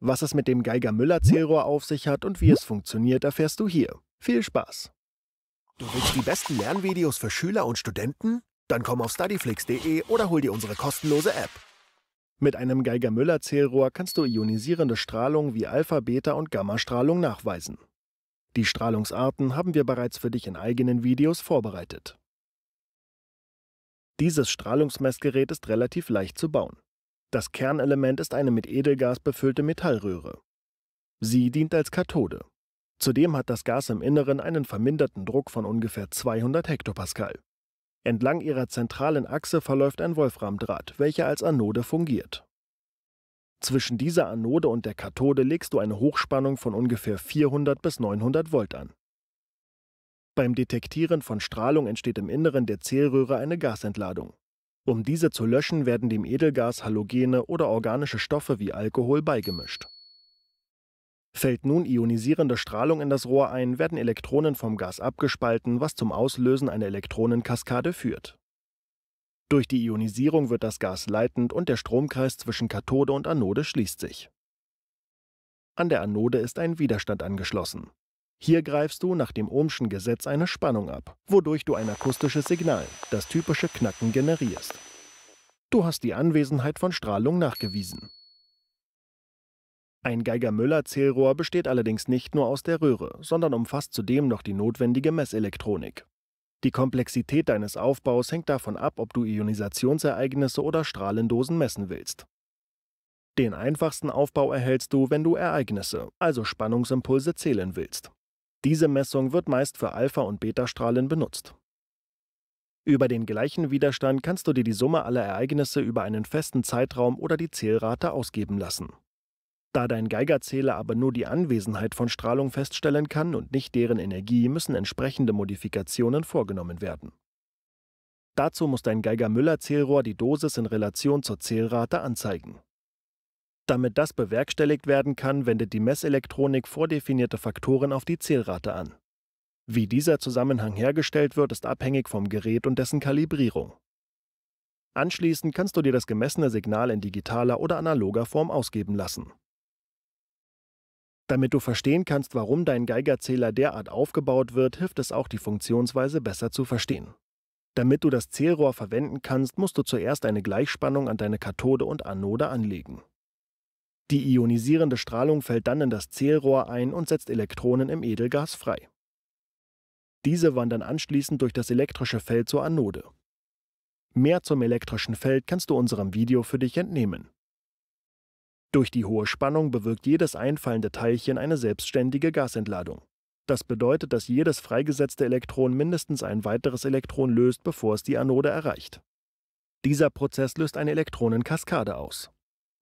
Was es mit dem Geiger Müller Zählrohr auf sich hat und wie es funktioniert, erfährst du hier. Viel Spaß! Du willst die besten Lernvideos für Schüler und Studenten? Dann komm auf studyflix.de oder hol dir unsere kostenlose App. Mit einem Geiger Müller Zählrohr kannst du ionisierende Strahlung wie Alpha, Beta und Gammastrahlung nachweisen. Die Strahlungsarten haben wir bereits für dich in eigenen Videos vorbereitet. Dieses Strahlungsmessgerät ist relativ leicht zu bauen. Das Kernelement ist eine mit Edelgas befüllte Metallröhre. Sie dient als Kathode. Zudem hat das Gas im Inneren einen verminderten Druck von ungefähr 200 Hektopascal. Entlang ihrer zentralen Achse verläuft ein Wolframdraht, welcher als Anode fungiert. Zwischen dieser Anode und der Kathode legst du eine Hochspannung von ungefähr 400 bis 900 Volt an. Beim Detektieren von Strahlung entsteht im Inneren der Zählröhre eine Gasentladung. Um diese zu löschen, werden dem Edelgas Halogene oder organische Stoffe wie Alkohol beigemischt. Fällt nun ionisierende Strahlung in das Rohr ein, werden Elektronen vom Gas abgespalten, was zum Auslösen einer Elektronenkaskade führt. Durch die Ionisierung wird das Gas leitend und der Stromkreis zwischen Kathode und Anode schließt sich. An der Anode ist ein Widerstand angeschlossen. Hier greifst du nach dem Ohmschen Gesetz eine Spannung ab, wodurch du ein akustisches Signal, das typische Knacken, generierst. Du hast die Anwesenheit von Strahlung nachgewiesen. Ein Geiger-Müller-Zählrohr besteht allerdings nicht nur aus der Röhre, sondern umfasst zudem noch die notwendige Messelektronik. Die Komplexität deines Aufbaus hängt davon ab, ob du Ionisationsereignisse oder Strahlendosen messen willst. Den einfachsten Aufbau erhältst du, wenn du Ereignisse, also Spannungsimpulse, zählen willst. Diese Messung wird meist für Alpha- und Beta-Strahlen benutzt. Über den gleichen Widerstand kannst du dir die Summe aller Ereignisse über einen festen Zeitraum oder die Zählrate ausgeben lassen. Da dein Geigerzähler aber nur die Anwesenheit von Strahlung feststellen kann und nicht deren Energie, müssen entsprechende Modifikationen vorgenommen werden. Dazu muss dein Geiger-Müller-Zählrohr die Dosis in Relation zur Zählrate anzeigen. Damit das bewerkstelligt werden kann, wendet die Messelektronik vordefinierte Faktoren auf die Zählrate an. Wie dieser Zusammenhang hergestellt wird, ist abhängig vom Gerät und dessen Kalibrierung. Anschließend kannst du dir das gemessene Signal in digitaler oder analoger Form ausgeben lassen. Damit du verstehen kannst, warum dein Geigerzähler derart aufgebaut wird, hilft es auch, die Funktionsweise besser zu verstehen. Damit du das Zählrohr verwenden kannst, musst du zuerst eine Gleichspannung an deine Kathode und Anode anlegen. Die ionisierende Strahlung fällt dann in das Zählrohr ein und setzt Elektronen im Edelgas frei. Diese wandern anschließend durch das elektrische Feld zur Anode. Mehr zum elektrischen Feld kannst du unserem Video für dich entnehmen. Durch die hohe Spannung bewirkt jedes einfallende Teilchen eine selbstständige Gasentladung. Das bedeutet, dass jedes freigesetzte Elektron mindestens ein weiteres Elektron löst, bevor es die Anode erreicht. Dieser Prozess löst eine Elektronenkaskade aus.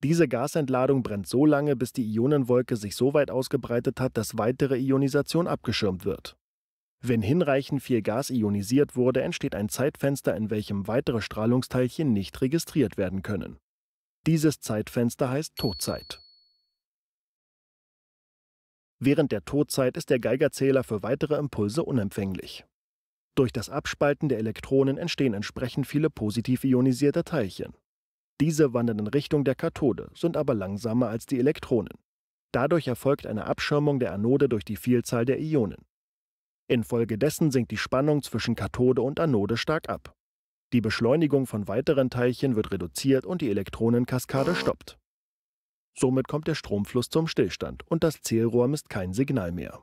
Diese Gasentladung brennt so lange, bis die Ionenwolke sich so weit ausgebreitet hat, dass weitere Ionisation abgeschirmt wird. Wenn hinreichend viel Gas ionisiert wurde, entsteht ein Zeitfenster, in welchem weitere Strahlungsteilchen nicht registriert werden können. Dieses Zeitfenster heißt Todzeit. Während der Todzeit ist der Geigerzähler für weitere Impulse unempfänglich. Durch das Abspalten der Elektronen entstehen entsprechend viele positiv ionisierte Teilchen. Diese wandern in Richtung der Kathode, sind aber langsamer als die Elektronen. Dadurch erfolgt eine Abschirmung der Anode durch die Vielzahl der Ionen. Infolgedessen sinkt die Spannung zwischen Kathode und Anode stark ab. Die Beschleunigung von weiteren Teilchen wird reduziert und die Elektronenkaskade stoppt. Somit kommt der Stromfluss zum Stillstand und das Zählrohr misst kein Signal mehr.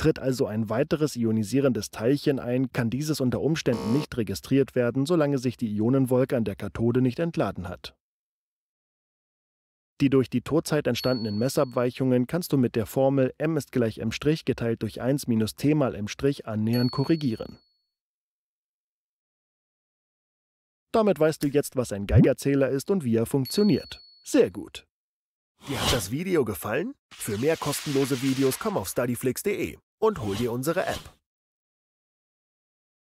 Tritt also ein weiteres ionisierendes Teilchen ein, kann dieses unter Umständen nicht registriert werden, solange sich die Ionenwolke an der Kathode nicht entladen hat. Die durch die Torzeit entstandenen Messabweichungen kannst du mit der Formel m ist gleich m' geteilt durch 1 minus t mal m' annähernd korrigieren. Damit weißt du jetzt, was ein Geigerzähler ist und wie er funktioniert. Sehr gut. Dir hat das Video gefallen? Für mehr kostenlose Videos komm auf studyflix.de und hol dir unsere App.